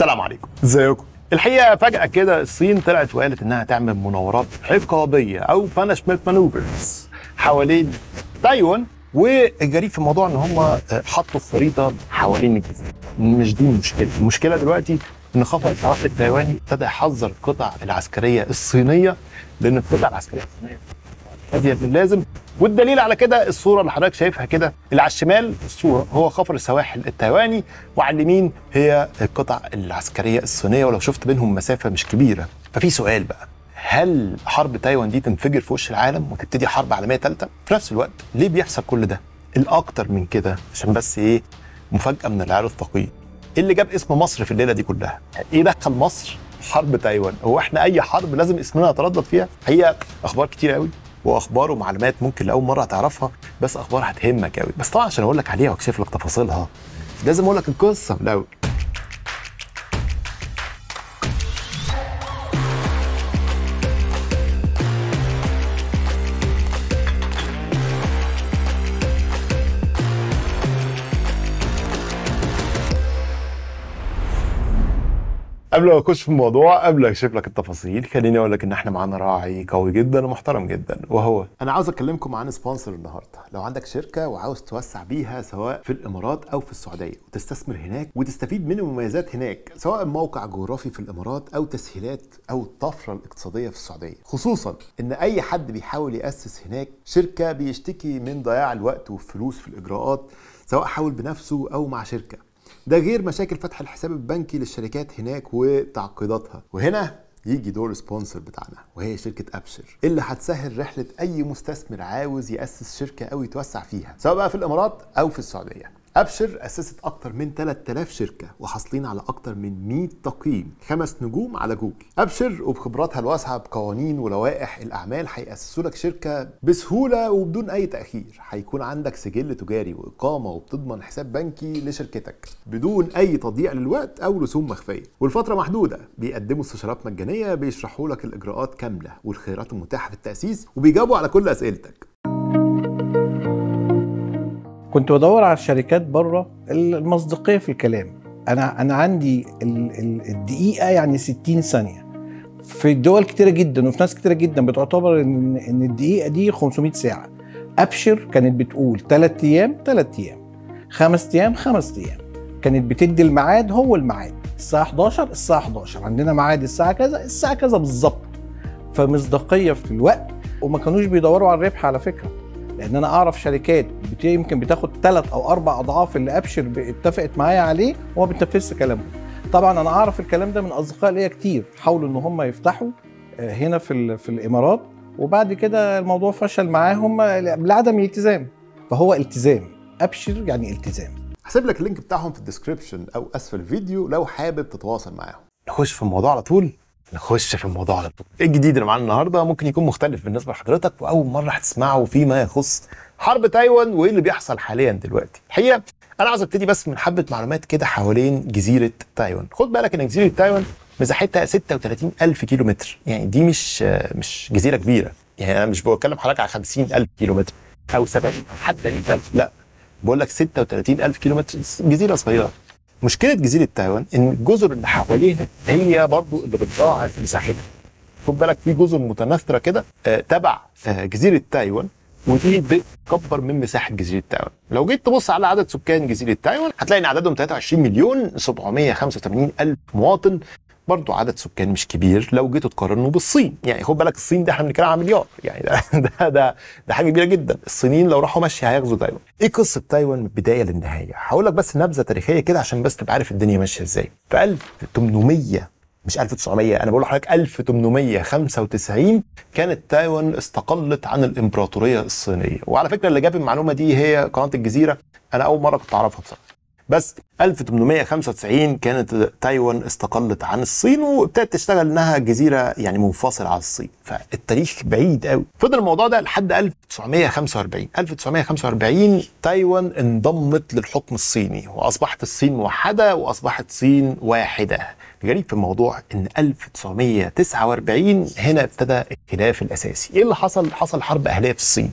السلام عليكم ازيكم الحقيقه فجاه كده الصين طلعت وقالت انها تعمل مناورات عقابيه او بانشمنت مانوفرز حوالين تايوان والجريء في الموضوع ان هم حطوا خريطه حوالين الجزيره مش دي المشكله المشكله دلوقتي ان خطر الاتحاد التايواني ابتدى يحذر القطع العسكريه الصينيه لان القطع العسكريه الصينيه ازيد من اللازم والدليل على كده الصوره اللي حضرتك شايفها كده اللي على الشمال الصوره هو خفر السواحل التايواني وعلى اليمين هي القطع العسكريه الصينيه ولو شفت بينهم مسافه مش كبيره ففي سؤال بقى هل حرب تايوان دي تنفجر في وش العالم وتبتدي حرب عالميه ثالثه في نفس الوقت ليه بيحصل كل ده الاكتر من كده عشان بس ايه مفاجاه من العيار الثقيل ايه اللي جاب اسم مصر في الليله دي كلها ايه دخل مصر حرب تايوان هو احنا اي حرب لازم اسمنا يتردد فيها هي اخبار كتير قوي واخبار ومعلومات ممكن لاول مره هتعرفها بس اخبار هتهمك قوي بس طبعا عشان اقول لك عليها واكشف لك تفاصيلها لازم اقول لك القصه الاول قبل ما اخش في الموضوع قبل ما اكشف لك التفاصيل خليني اقول لك ان احنا معانا راعي قوي جدا ومحترم جدا وهو انا عاوز اكلمكم عن سبونسر النهارده لو عندك شركه وعاوز توسع بيها سواء في الامارات او في السعوديه وتستثمر هناك وتستفيد من المميزات هناك سواء موقع جغرافي في الامارات او تسهيلات او الطفره الاقتصاديه في السعوديه خصوصا ان اي حد بيحاول ياسس هناك شركه بيشتكي من ضياع الوقت والفلوس في الاجراءات سواء حاول بنفسه او مع شركه ده غير مشاكل فتح الحساب البنكي للشركات هناك وتعقيداتها وهنا يجي دور سبونسر بتاعنا وهي شركه ابشر اللي هتسهل رحله اي مستثمر عاوز ياسس شركه او يتوسع فيها سواء بقى في الامارات او في السعوديه ابشر اسست اكتر من 3000 شركه وحاصلين على اكتر من 100 تقييم خمس نجوم على جوجل ابشر وبخبراتها الواسعه بقوانين ولوائح الاعمال هيأسسوا لك شركه بسهوله وبدون اي تاخير هيكون عندك سجل تجاري واقامه وبتضمن حساب بنكي لشركتك بدون اي تضييع للوقت او رسوم مخفيه والفتره محدوده بيقدموا استشارات مجانيه بيشرحوا لك الاجراءات كامله والخيارات المتاحه في التاسيس وبيجاوبوا على كل اسئلتك كنت بدور على الشركات بره المصداقيه في الكلام انا انا عندي الدقيقه يعني 60 ثانيه في دول كتيره جدا وفي ناس كتيره جدا بتعتبر ان ان الدقيقه دي 500 ساعه ابشر كانت بتقول 3 ايام 3 ايام 5 ايام 5 ايام كانت بتدي الميعاد هو الميعاد الساعه 11 الساعه 11 عندنا ميعاد الساعه كذا الساعه كذا بالظبط فمصداقيه في الوقت وما كانوش بيدوروا على الربح على فكره لان انا اعرف شركات يمكن بتاخد ثلاث او اربع اضعاف اللي ابشر اتفقت معايا عليه وما بتنفذش كلامهم طبعا انا اعرف الكلام ده من اصدقاء ليا كتير حاولوا ان هم يفتحوا آه، هنا في في الامارات وبعد كده الموضوع فشل معاهم آه، لعدم الالتزام فهو التزام ابشر يعني التزام هسيب لك اللينك بتاعهم في الديسكربشن او اسفل الفيديو لو حابب تتواصل معاهم نخش في الموضوع على طول نخش في الموضوع على طول ايه الجديد اللي معانا النهارده ممكن يكون مختلف بالنسبه لحضرتك واول مره هتسمعه فيما يخص حرب تايوان وايه اللي بيحصل حاليا دلوقتي الحقيقه انا عايز ابتدي بس من حبه معلومات كده حوالين جزيره تايوان خد بالك ان جزيره تايوان مساحتها 36 ألف كيلو متر يعني دي مش مش جزيره كبيره يعني انا مش بتكلم حضرتك على 50 ألف كيلو متر او 70 حتى 100 لا بقول لك 36 ألف كيلو متر جزيره صغيره مشكله جزيره تايوان ان الجزر اللي حواليها هي برضو اللي بتضاعف مساحتها خد بالك في جزر متناثره كده آه، تبع آه، جزيره تايوان ودي بتكبر من مساحه جزيره تايوان لو جيت تبص على عدد سكان جزيره تايوان هتلاقي ان عددهم 23 مليون 785 الف مواطن برضو عدد سكان مش كبير لو جيتوا تقارنوا بالصين يعني خد بالك الصين ده احنا بنتكلم على مليار يعني ده ده ده, ده حاجه كبيره جدا الصينيين لو راحوا ماشي هيغزوا تايوان ايه قصه تايوان من البدايه للنهايه هقول لك بس نبذه تاريخيه كده عشان بس تبقى عارف الدنيا ماشيه ازاي في 1800 مش 1900 انا بقول لحضرتك 1895 كانت تايوان استقلت عن الامبراطوريه الصينيه وعلى فكره اللي جاب المعلومه دي هي قناه الجزيره انا اول مره كنت اعرفها بصراحه بس 1895 كانت تايوان استقلت عن الصين وابتدت تشتغل انها جزيره يعني منفصله عن الصين فالتاريخ بعيد قوي فضل الموضوع ده لحد 1945 1945 تايوان انضمت للحكم الصيني واصبحت الصين موحده واصبحت الصين واحده الغريب في الموضوع ان 1949 هنا ابتدى الخلاف الاساسي ايه اللي حصل حصل حرب اهليه في الصين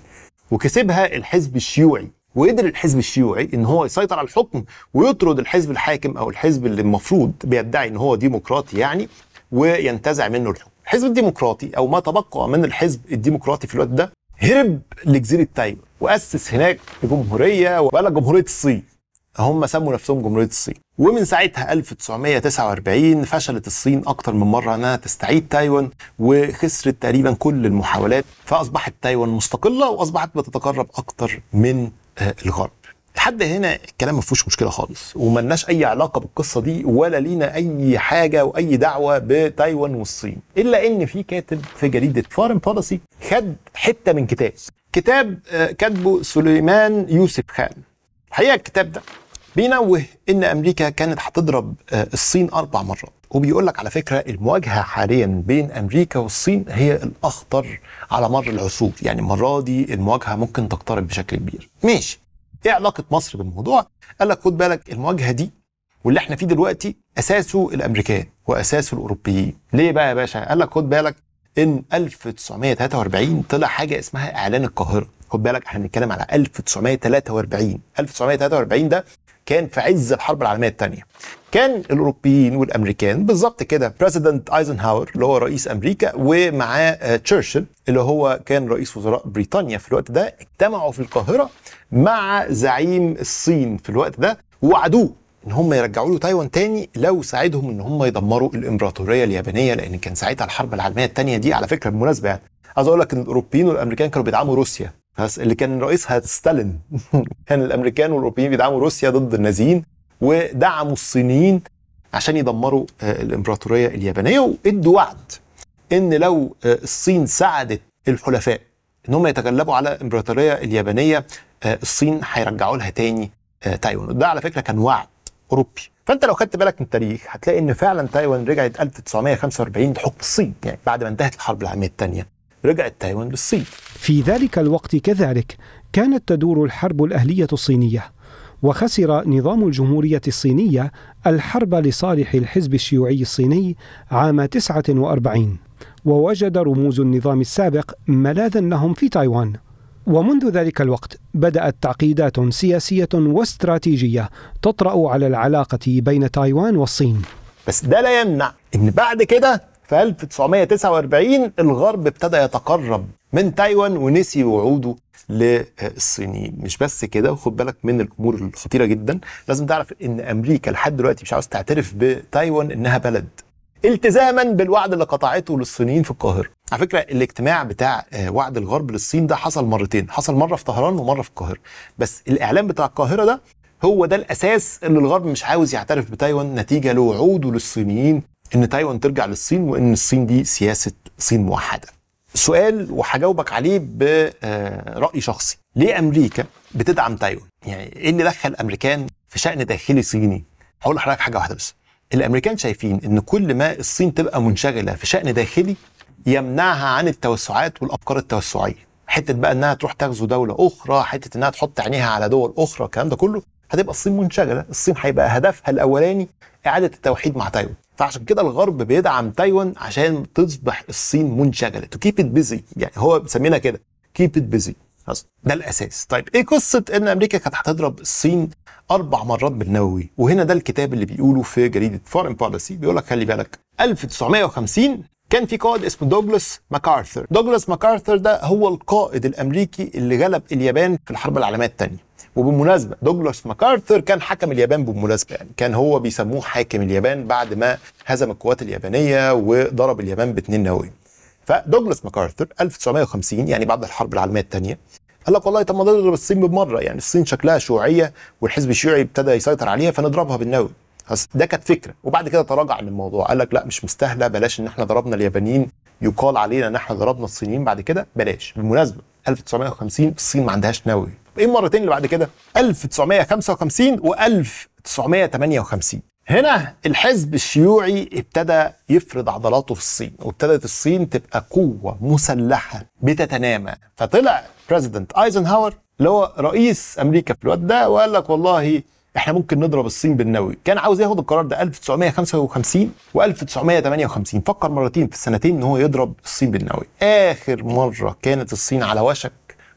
وكسبها الحزب الشيوعي وقدر الحزب الشيوعي ان هو يسيطر على الحكم ويطرد الحزب الحاكم او الحزب اللي المفروض بيدعي ان هو ديمقراطي يعني وينتزع منه الحكم الحزب الديمقراطي او ما تبقى من الحزب الديمقراطي في الوقت ده هرب لجزيره تايوان واسس هناك جمهوريه وبقى جمهوريه الصين هم سموا نفسهم جمهوريه الصين ومن ساعتها 1949 فشلت الصين اكثر من مره انها تستعيد تايوان وخسرت تقريبا كل المحاولات فاصبحت تايوان مستقله واصبحت بتتقرب اكثر من الغرب لحد هنا الكلام ما فيهوش مشكله خالص وملناش اي علاقه بالقصه دي ولا لينا اي حاجه واي دعوه بتايوان والصين الا ان في كاتب في جريده فارن بوليسي خد حته من كتاب كتاب آه، كاتبه سليمان يوسف خان الحقيقه الكتاب ده بينوه ان امريكا كانت هتضرب آه، الصين اربع مرات وبيقول لك على فكره المواجهه حاليا بين امريكا والصين هي الاخطر على مر العصور يعني المره دي المواجهه ممكن تقترب بشكل كبير ماشي ايه علاقه مصر بالموضوع قال لك خد بالك المواجهه دي واللي احنا فيه دلوقتي اساسه الامريكان واساسه الاوروبيين ليه بقى يا باشا قال لك خد بالك ان 1943 طلع حاجه اسمها اعلان القاهره خد بالك احنا بنتكلم على 1943 1943 ده كان في عز الحرب العالميه الثانيه كان الاوروبيين والامريكان بالظبط كده بريزيدنت ايزنهاور اللي هو رئيس امريكا ومعاه تشرشل آه، اللي هو كان رئيس وزراء بريطانيا في الوقت ده اجتمعوا في القاهره مع زعيم الصين في الوقت ده ووعدوه ان هم يرجعوا له تايوان تاني لو ساعدهم ان هم يدمروا الامبراطوريه اليابانيه لان كان ساعتها الحرب العالميه الثانيه دي على فكره بالمناسبه يعني عايز اقول لك ان الاوروبيين والامريكان كانوا بيدعموا روسيا بس اللي كان رئيسها ستالين كان الامريكان والاوروبيين بيدعموا روسيا ضد النازيين ودعموا الصينيين عشان يدمروا آه، الامبراطوريه اليابانيه وادوا وعد ان لو آه، الصين ساعدت الحلفاء ان هم يتغلبوا على الامبراطوريه اليابانيه آه، الصين هيرجعوا لها تاني تايوان ده على فكره كان وعد اوروبي فانت لو خدت بالك من التاريخ هتلاقي ان فعلا تايوان رجعت 1945 لحكم الصين يعني بعد ما انتهت الحرب العالميه الثانيه رجعت تايوان للصين في ذلك الوقت كذلك كانت تدور الحرب الأهلية الصينية وخسر نظام الجمهورية الصينية الحرب لصالح الحزب الشيوعي الصيني عام 49 ووجد رموز النظام السابق ملاذا لهم في تايوان ومنذ ذلك الوقت بدأت تعقيدات سياسية واستراتيجية تطرأ على العلاقة بين تايوان والصين بس ده لا يمنع ان بعد كده في 1949 الغرب ابتدى يتقرب من تايوان ونسي وعوده للصينيين مش بس كده وخد بالك من الامور الخطيره جدا لازم تعرف ان امريكا لحد دلوقتي مش عاوز تعترف بتايوان انها بلد التزاما بالوعد اللي قطعته للصينيين في القاهره على فكره الاجتماع بتاع آه، وعد الغرب للصين ده حصل مرتين حصل مره في طهران ومره في القاهره بس الاعلان بتاع القاهره ده هو ده الاساس اللي الغرب مش عاوز يعترف بتايوان نتيجه لوعوده للصينيين ان تايوان ترجع للصين وان الصين دي سياسه صين موحده سؤال وهجاوبك عليه براي آه، شخصي ليه امريكا بتدعم تايوان يعني ايه اللي دخل الامريكان في شان داخلي صيني هقول لحضرتك حاجه واحده بس الامريكان شايفين ان كل ما الصين تبقى منشغله في شان داخلي يمنعها عن التوسعات والافكار التوسعيه حته بقى انها تروح تغزو دوله اخرى حته انها تحط عينيها على دول اخرى الكلام ده كله هتبقى الصين منشغله الصين هيبقى هدفها الاولاني اعاده التوحيد مع تايوان فعشان كده الغرب بيدعم تايوان عشان تصبح الصين منشغله تو كيب ات بيزي يعني هو مسمينا كده كيب ات بيزي ده الاساس طيب ايه قصه ان امريكا كانت هتضرب الصين اربع مرات بالنووي وهنا ده الكتاب اللي بيقوله في جريده فورن بوليسي بيقول لك خلي بالك 1950 كان في قائد اسمه دوجلاس ماكارثر دوجلاس ماكارثر ده هو القائد الامريكي اللي غلب اليابان في الحرب العالميه الثانيه وبالمناسبة دوجلاس ماكارثر كان حكم اليابان بالمناسبة يعني كان هو بيسموه حاكم اليابان بعد ما هزم القوات اليابانية وضرب اليابان باتنين نووي فدوجلاس ماكارثر 1950 يعني بعد الحرب العالمية الثانية قال لك والله طب ما نضرب الصين بمرة يعني الصين شكلها شيوعية والحزب الشيوعي ابتدى يسيطر عليها فنضربها بالنووي ده كانت فكره وبعد كده تراجع عن الموضوع قال لك لا مش مستاهله بلاش ان احنا ضربنا اليابانيين يقال علينا ان احنا ضربنا الصينيين بعد كده بلاش بالمناسبه 1950 الصين ما عندهاش نووي ايه المرتين اللي بعد كده 1955 و 1958 هنا الحزب الشيوعي ابتدى يفرض عضلاته في الصين وابتدت الصين تبقى قوة مسلحة بتتنامى فطلع بريزيدنت ايزنهاور اللي هو رئيس امريكا في الوقت ده وقال لك والله احنا ممكن نضرب الصين بالنووي كان عاوز ياخد القرار ده 1955 و1958 فكر مرتين في السنتين ان هو يضرب الصين بالنووي اخر مره كانت الصين على وشك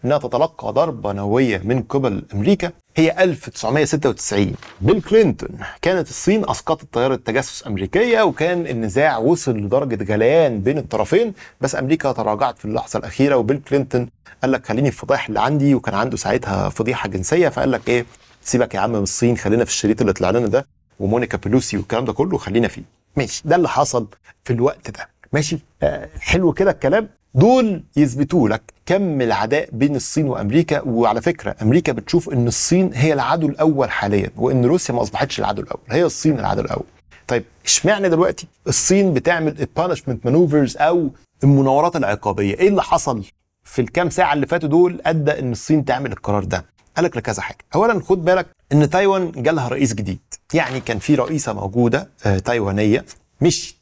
انها تتلقى ضربه نوويه من قبل امريكا هي 1996 بيل كلينتون كانت الصين اسقطت طياره تجسس امريكيه وكان النزاع وصل لدرجه غليان بين الطرفين بس امريكا تراجعت في اللحظه الاخيره وبيل كلينتون قال لك خليني الفضايح اللي عندي وكان عنده ساعتها فضيحه جنسيه فقال لك ايه سيبك يا عم من الصين خلينا في الشريط اللي طلع لنا ده ومونيكا بلوسي والكلام ده كله خلينا فيه ماشي ده اللي حصل في الوقت ده ماشي آه، حلو كده الكلام دول يثبتوا لك كم العداء بين الصين وامريكا وعلى فكره امريكا بتشوف ان الصين هي العدو الاول حاليا وان روسيا ما اصبحتش العدو الاول هي الصين العدو الاول طيب اشمعنى دلوقتي الصين بتعمل البانشمنت مانوفرز او المناورات العقابيه ايه اللي حصل في الكام ساعه اللي فاتوا دول ادى ان الصين تعمل القرار ده قال لك لكذا حاجه اولا خد بالك ان تايوان جالها رئيس جديد يعني كان في رئيسه موجوده آه، تايوانيه مشيت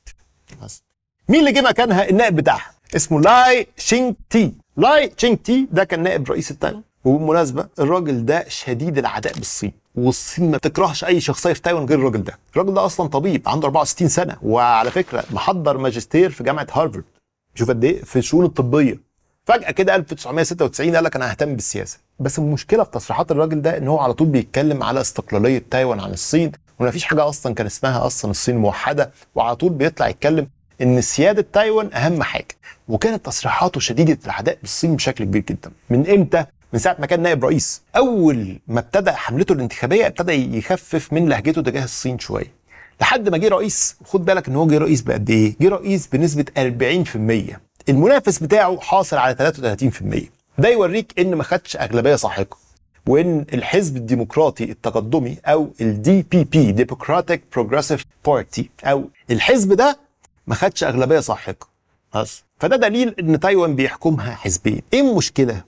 مين اللي جه مكانها النائب بتاعها اسمه لاي شينغ تي لاي شينغ تي ده كان نائب رئيس تايوان وبالمناسبه الراجل ده شديد العداء بالصين والصين ما بتكرهش اي شخصيه في تايوان غير الراجل ده الراجل ده اصلا طبيب عنده 64 سنه وعلى فكره محضر ماجستير في جامعه هارفرد شوف قد ايه في الشؤون الطبيه فجاه كده 1996 قال لك انا ههتم بالسياسه بس المشكله في تصريحات الراجل ده ان هو على طول بيتكلم على استقلاليه تايوان عن الصين وما فيش حاجه اصلا كان اسمها اصلا الصين موحده وعلى طول بيطلع يتكلم ان سياده تايوان اهم حاجه وكانت تصريحاته شديده العداء بالصين بشكل كبير جدا من امتى من ساعه ما كان نائب رئيس اول ما ابتدى حملته الانتخابيه ابتدى يخفف من لهجته تجاه الصين شويه لحد ما جه رئيس وخد بالك ان هو جه رئيس بقد ايه جه رئيس بنسبه 40% المنافس بتاعه حاصل على 33% ده يوريك ان ما خدش اغلبيه ساحقه وان الحزب الديمقراطي التقدمي او الدي بي بي ديموكراتيك بروجريسيف بارتي او الحزب ده ما خدش اغلبيه ساحقه بس فده دليل ان تايوان بيحكمها حزبين ايه المشكله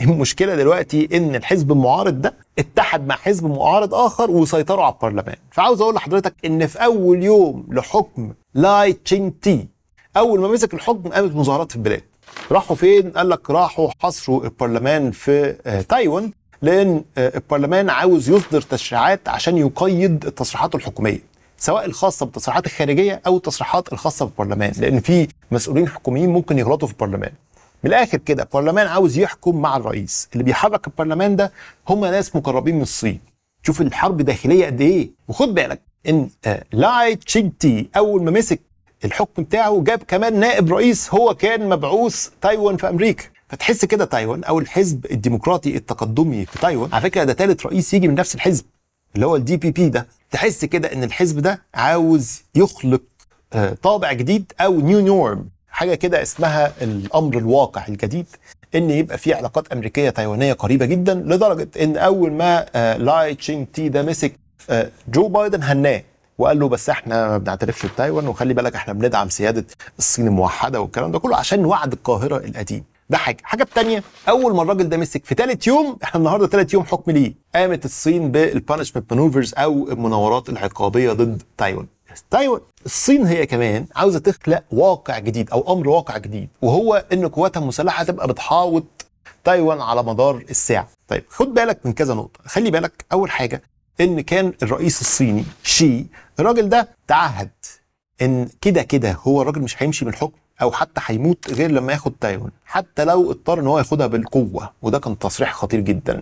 إيه المشكله دلوقتي ان الحزب المعارض ده اتحد مع حزب معارض اخر وسيطروا على البرلمان فعاوز اقول لحضرتك ان في اول يوم لحكم لاي تشين تي اول ما مسك الحكم قامت مظاهرات في البلاد راحوا فين قال لك راحوا حصروا البرلمان في آه، تايوان لان آه، البرلمان عاوز يصدر تشريعات عشان يقيد التصريحات الحكوميه سواء الخاصه بالتصريحات الخارجيه او التصريحات الخاصه بالبرلمان لان في مسؤولين حكوميين ممكن يغلطوا في البرلمان من الاخر كده البرلمان عاوز يحكم مع الرئيس اللي بيحرك البرلمان ده هم ناس مقربين من الصين شوف الحرب داخليه قد ايه وخد بالك ان آه، لاي تشينتي تي اول ما مسك الحكم بتاعه جاب كمان نائب رئيس هو كان مبعوث تايوان في امريكا فتحس كده تايوان او الحزب الديمقراطي التقدمي في تايوان على فكره ده ثالث رئيس يجي من نفس الحزب اللي هو الدي بي بي ده تحس كده ان الحزب ده عاوز يخلق آه، طابع جديد او نيو نورم حاجه كده اسمها الامر الواقع الجديد ان يبقى في علاقات امريكيه تايوانيه قريبه جدا لدرجه ان اول ما لاي تشينج تي ده مسك جو آه، بايدن هناه وقال له بس احنا ما بنعترفش بتايوان وخلي بالك احنا بندعم سياده الصين الموحده والكلام ده كله عشان وعد القاهره القديم ده حاجه الحاجه الثانيه اول ما الراجل ده مسك في ثالث يوم احنا النهارده ثالث يوم حكم ليه قامت الصين بالبانشمنت مانوفرز او المناورات العقابيه ضد تايوان تايوان الصين هي كمان عاوزه تخلق واقع جديد او امر واقع جديد وهو ان قواتها المسلحه تبقى بتحاوط تايوان على مدار الساعه طيب خد بالك من كذا نقطه خلي بالك اول حاجه ان كان الرئيس الصيني شي الراجل ده تعهد ان كده كده هو الراجل مش هيمشي من الحكم او حتى هيموت غير لما ياخد تايوان حتى لو اضطر ان هو ياخدها بالقوه وده كان تصريح خطير جدا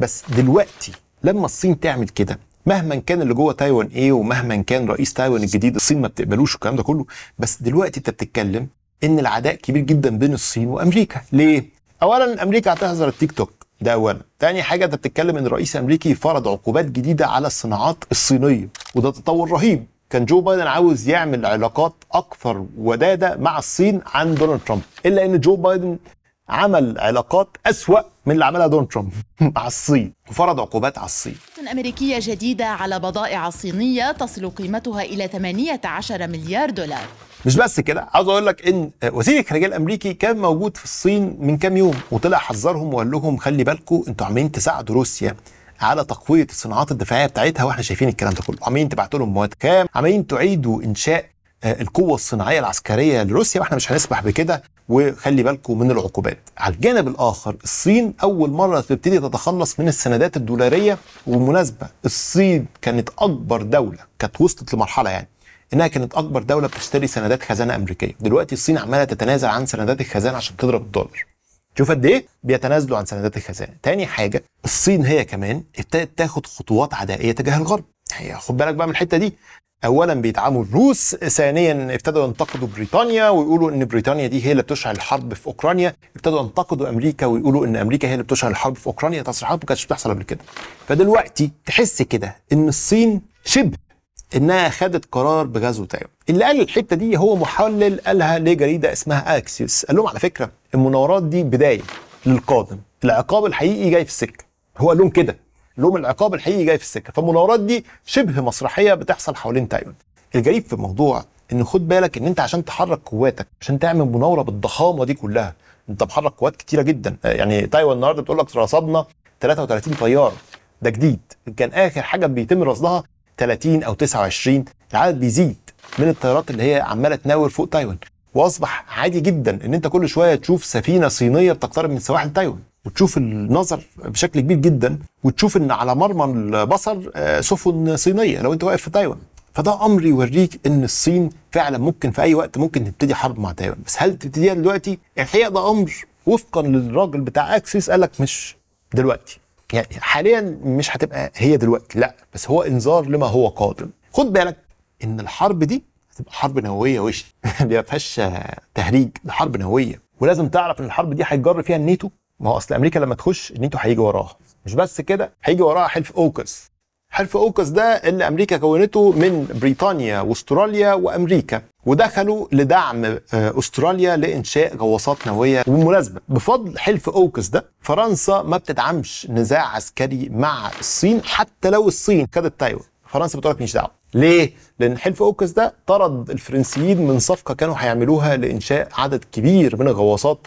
بس دلوقتي لما الصين تعمل كده مهما كان اللي جوه تايوان ايه ومهما كان رئيس تايوان الجديد الصين ما بتقبلوش الكلام ده كله بس دلوقتي انت بتتكلم ان العداء كبير جدا بين الصين وامريكا ليه اولا امريكا هتهزر التيك توك ده اولا تاني حاجه انت بتتكلم ان الرئيس الامريكي فرض عقوبات جديده على الصناعات الصينيه وده تطور رهيب كان جو بايدن عاوز يعمل علاقات اكثر وداده مع الصين عن دونالد ترامب الا ان جو بايدن عمل علاقات أسوأ من اللي عملها دونالد ترامب مع الصين وفرض عقوبات على الصين أمريكية جديدة على بضائع صينية تصل قيمتها إلى 18 مليار دولار مش بس كده عاوز اقول لك ان وزير الخارجيه الامريكي كان موجود في الصين من كام يوم وطلع حذرهم وقال لهم خلي بالكم انتوا عمالين تساعدوا روسيا على تقويه الصناعات الدفاعيه بتاعتها واحنا شايفين الكلام ده كله عمالين تبعتوا لهم مواد خام عمالين تعيدوا انشاء آه، القوه الصناعيه العسكريه لروسيا واحنا مش هنسمح بكده وخلي بالكم من العقوبات. على الجانب الاخر الصين اول مره تبتدي تتخلص من السندات الدولاريه وبالمناسبه الصين كانت اكبر دوله كانت وصلت لمرحله يعني انها كانت اكبر دوله بتشتري سندات خزانه امريكيه دلوقتي الصين عماله تتنازل عن سندات الخزانه عشان تضرب الدولار شوف قد ايه بيتنازلوا عن سندات الخزانه تاني حاجه الصين هي كمان ابتدت تاخد خطوات عدائيه تجاه الغرب هي يعني خد بالك بقى من الحته دي اولا بيدعموا الروس ثانيا ابتدوا ينتقدوا بريطانيا ويقولوا ان بريطانيا دي هي اللي بتشعل الحرب في اوكرانيا ابتدوا ينتقدوا امريكا ويقولوا ان امريكا هي اللي بتشعل الحرب في اوكرانيا تصريحات ما كانتش بتحصل قبل كده فدلوقتي تحس كده ان الصين شبه انها خدت قرار بغزو تايوان اللي قال الحته دي هو محلل قالها لجريده اسمها اكسيوس قال لهم على فكره المناورات دي بدايه للقادم العقاب الحقيقي جاي في السكه هو قال لهم كده قال لهم العقاب الحقيقي جاي في السكه فالمناورات دي شبه مسرحيه بتحصل حوالين تايوان الجريب في الموضوع ان خد بالك ان انت عشان تحرك قواتك عشان تعمل مناوره بالضخامه دي كلها انت محرك قوات كتيره جدا يعني تايوان النهارده بتقول لك رصدنا 33 طيار ده جديد كان اخر حاجه بيتم رصدها 30 او 29 العدد بيزيد من الطيارات اللي هي عماله تناور فوق تايوان واصبح عادي جدا ان انت كل شويه تشوف سفينه صينيه بتقترب من سواحل تايوان وتشوف النظر بشكل كبير جدا وتشوف ان على مرمى البصر آه، سفن صينيه لو انت واقف في تايوان فده امر يوريك ان الصين فعلا ممكن في اي وقت ممكن تبتدي حرب مع تايوان بس هل تبتديها دلوقتي الحقيقه ده امر وفقا للراجل بتاع اكسيس قالك مش دلوقتي يعني حاليا مش هتبقى هي دلوقتي لا بس هو انذار لما هو قادم خد بالك ان الحرب دي هتبقى حرب نوويه وش ما فيهاش تهريج دي حرب نوويه ولازم تعرف ان الحرب دي هيتجر فيها النيتو ما هو اصل امريكا لما تخش النيتو هيجي وراها مش بس كده هيجي وراها حلف اوكس حلف اوكس ده اللي امريكا كونته من بريطانيا واستراليا وامريكا ودخلوا لدعم آه، استراليا لانشاء غواصات نوويه وبالمناسبه بفضل حلف اوكس ده فرنسا ما بتدعمش نزاع عسكري مع الصين حتى لو الصين خدت تايوان فرنسا بتقول لك مش دعوه ليه؟ لأن حلف أوكس ده طرد الفرنسيين من صفقة كانوا هيعملوها لإنشاء عدد كبير من الغواصات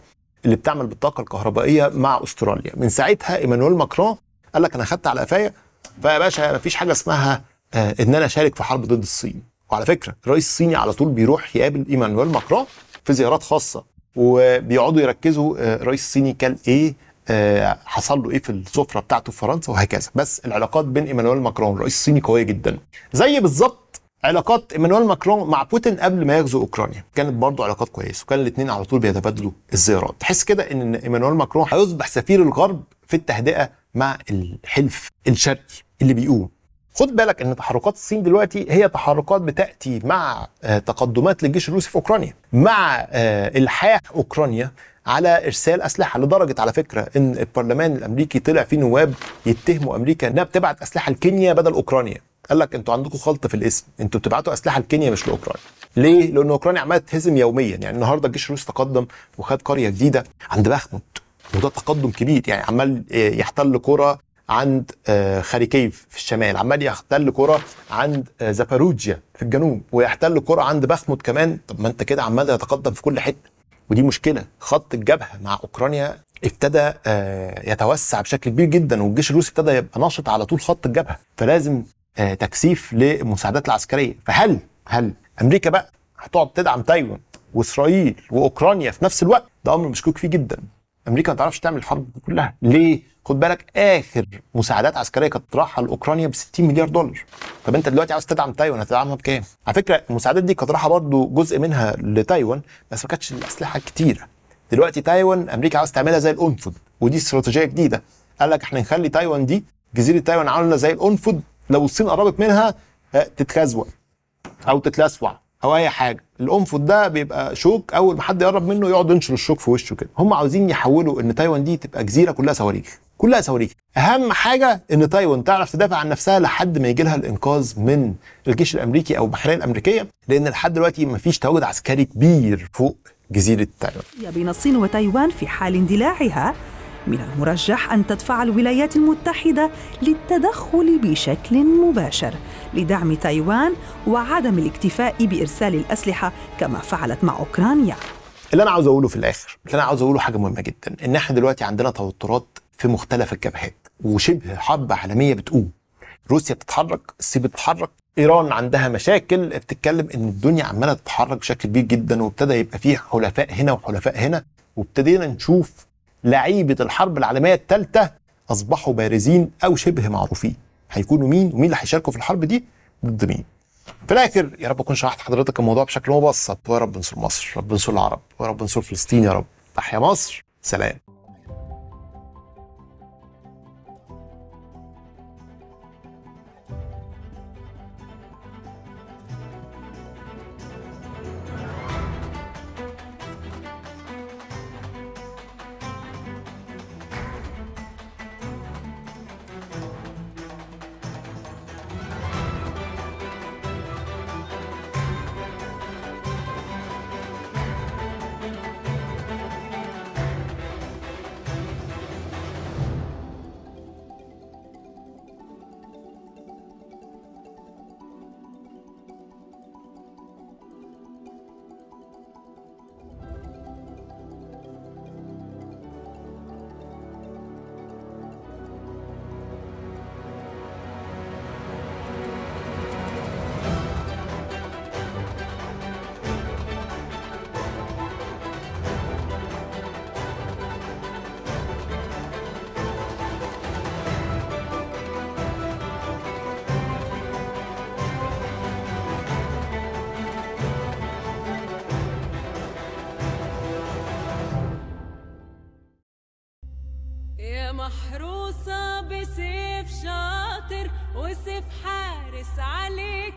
اللي بتعمل بالطاقة الكهربائية مع أستراليا، من ساعتها إيمانويل ماكرون قال لك أنا خدت على قفايا فيا باشا مفيش حاجه اسمها آه ان انا اشارك في حرب ضد الصين وعلى فكره الرئيس الصيني على طول بيروح يقابل ايمانويل ماكرون في زيارات خاصه وبيقعدوا يركزوا آه، الرئيس الصيني كان ايه آه، حصل له ايه في السفره بتاعته في فرنسا وهكذا بس العلاقات بين ايمانويل ماكرون والرئيس الصيني قويه جدا زي بالظبط علاقات ايمانويل ماكرون مع بوتين قبل ما يغزو اوكرانيا كانت برضه علاقات كويسه وكان الاثنين على طول بيتبادلوا الزيارات تحس كده ان ايمانويل ماكرون هيصبح سفير الغرب في التهدئه مع الحلف الشرقي اللي بيقوم خد بالك ان تحركات الصين دلوقتي هي تحركات بتاتي مع آه، تقدمات للجيش الروسي في اوكرانيا مع آه، الحاح اوكرانيا على ارسال اسلحه لدرجه على فكره ان البرلمان الامريكي طلع فيه نواب يتهموا امريكا انها بتبعت اسلحه لكينيا بدل اوكرانيا قال لك انتوا عندكم خلط في الاسم انتوا بتبعتوا اسلحه لكينيا مش لاوكرانيا ليه لان اوكرانيا عماله تهزم يوميا يعني النهارده الجيش الروسي تقدم وخد قريه جديده عند بخمت وده تقدم كبير يعني عمال آه، يحتل قرى عند آه، خاريكيف في الشمال عمال يحتل كرة عند آه، زاباروجيا في الجنوب ويحتل كرة عند باخموت كمان طب ما انت كده عمال يتقدم في كل حتة ودي مشكلة خط الجبهة مع أوكرانيا ابتدى آه، يتوسع بشكل كبير جدا والجيش الروسي ابتدى يبقى ناشط على طول خط الجبهة فلازم تكثيف للمساعدات العسكرية فهل هل أمريكا بقى هتقعد تدعم تايوان وإسرائيل وأوكرانيا في نفس الوقت ده أمر مشكوك فيه جدا أمريكا ما تعرفش تعمل الحرب دي كلها ليه؟ خد بالك اخر مساعدات عسكريه كانت طرحها لاوكرانيا ب 60 مليار دولار طب انت دلوقتي عاوز تدعم تايوان هتدعمها بكام على فكره المساعدات دي كانت طرحها برضه جزء منها لتايوان بس ما كانتش الاسلحه كتيره دلوقتي تايوان امريكا عاوز تعملها زي الانفض ودي استراتيجيه جديده قال لك احنا نخلي تايوان دي جزيره تايوان عامله زي الانفض لو الصين قربت منها آه، تتخزوق او تتلسوع او اي حاجه الانفض ده بيبقى شوك اول ما حد يقرب منه يقعد ينشر الشوك في وشه كده هم عاوزين يحولوا ان تايوان دي تبقى جزيره كلها صواريخ كلها صواريخ اهم حاجه ان تايوان تعرف تدافع عن نفسها لحد ما يجي لها الانقاذ من الجيش الامريكي او البحريه الامريكيه لان لحد دلوقتي ما فيش تواجد عسكري كبير فوق جزيره تايوان بين الصين وتايوان في حال اندلاعها من المرجح أن تدفع الولايات المتحدة للتدخل بشكل مباشر لدعم تايوان وعدم الاكتفاء بإرسال الأسلحة كما فعلت مع أوكرانيا اللي أنا عاوز أقوله في الآخر اللي أنا عاوز أقوله حاجة مهمة جدا إن إحنا دلوقتي عندنا توترات في مختلف الجبهات وشبه حرب عالميه بتقوم روسيا بتتحرك الصين بتتحرك ايران عندها مشاكل بتتكلم ان الدنيا عماله تتحرك بشكل كبير جدا وابتدى يبقى فيه حلفاء هنا وحلفاء هنا وابتدينا نشوف لعيبه الحرب العالميه الثالثه اصبحوا بارزين او شبه معروفين هيكونوا مين ومين اللي هيشاركوا في الحرب دي ضد مين في الاخر يا رب اكون شرحت حضرتك الموضوع بشكل مبسط ويا رب انصر مصر رب انصر العرب ويا رب انصر فلسطين يا رب تحيا مصر سلام بسيف شاطر وسيف حارس عليك